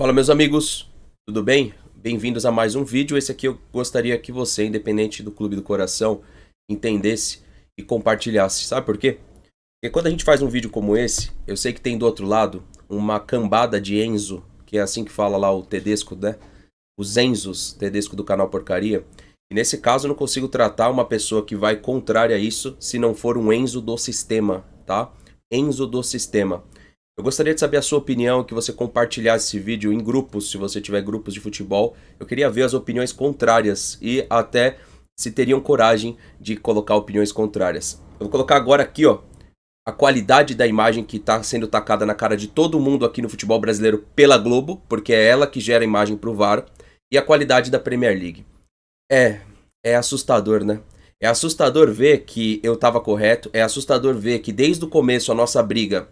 Fala meus amigos, tudo bem? Bem-vindos a mais um vídeo. Esse aqui eu gostaria que você, independente do Clube do Coração, entendesse e compartilhasse. Sabe por quê? Porque quando a gente faz um vídeo como esse, eu sei que tem do outro lado uma cambada de Enzo, que é assim que fala lá o Tedesco, né? Os Enzos, Tedesco do canal Porcaria. E nesse caso eu não consigo tratar uma pessoa que vai contrária a isso se não for um Enzo do sistema, tá? Enzo do sistema. Eu gostaria de saber a sua opinião, que você compartilhasse esse vídeo em grupos, se você tiver grupos de futebol. Eu queria ver as opiniões contrárias e até se teriam coragem de colocar opiniões contrárias. Eu vou colocar agora aqui, ó, a qualidade da imagem que está sendo tacada na cara de todo mundo aqui no futebol brasileiro pela Globo, porque é ela que gera a imagem para o VAR, e a qualidade da Premier League. É, é assustador, né? É assustador ver que eu estava correto, é assustador ver que desde o começo a nossa briga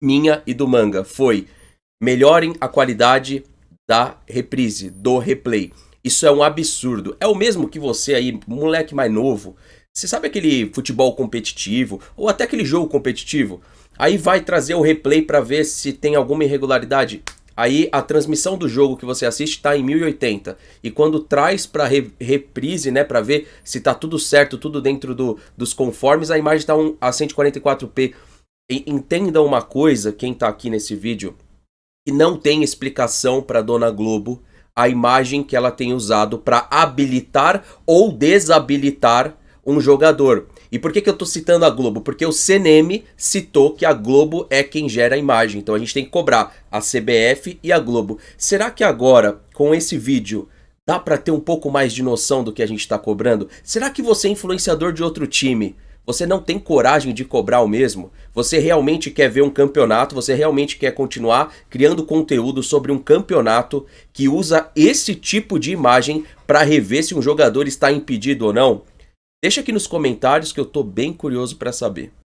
minha e do manga foi melhorem a qualidade da reprise, do replay. Isso é um absurdo. É o mesmo que você aí, moleque mais novo, você sabe aquele futebol competitivo ou até aquele jogo competitivo? Aí vai trazer o replay para ver se tem alguma irregularidade. Aí a transmissão do jogo que você assiste está em 1080 e quando traz para re reprise, né, para ver se tá tudo certo, tudo dentro do, dos conformes, a imagem tá um, a 144p entenda uma coisa, quem está aqui nesse vídeo, que não tem explicação para Dona Globo a imagem que ela tem usado para habilitar ou desabilitar um jogador. E por que, que eu estou citando a Globo? Porque o CNM citou que a Globo é quem gera a imagem. Então a gente tem que cobrar a CBF e a Globo. Será que agora, com esse vídeo, dá para ter um pouco mais de noção do que a gente está cobrando? Será que você é influenciador de outro time? Você não tem coragem de cobrar o mesmo? Você realmente quer ver um campeonato? Você realmente quer continuar criando conteúdo sobre um campeonato que usa esse tipo de imagem para rever se um jogador está impedido ou não? Deixa aqui nos comentários que eu tô bem curioso para saber.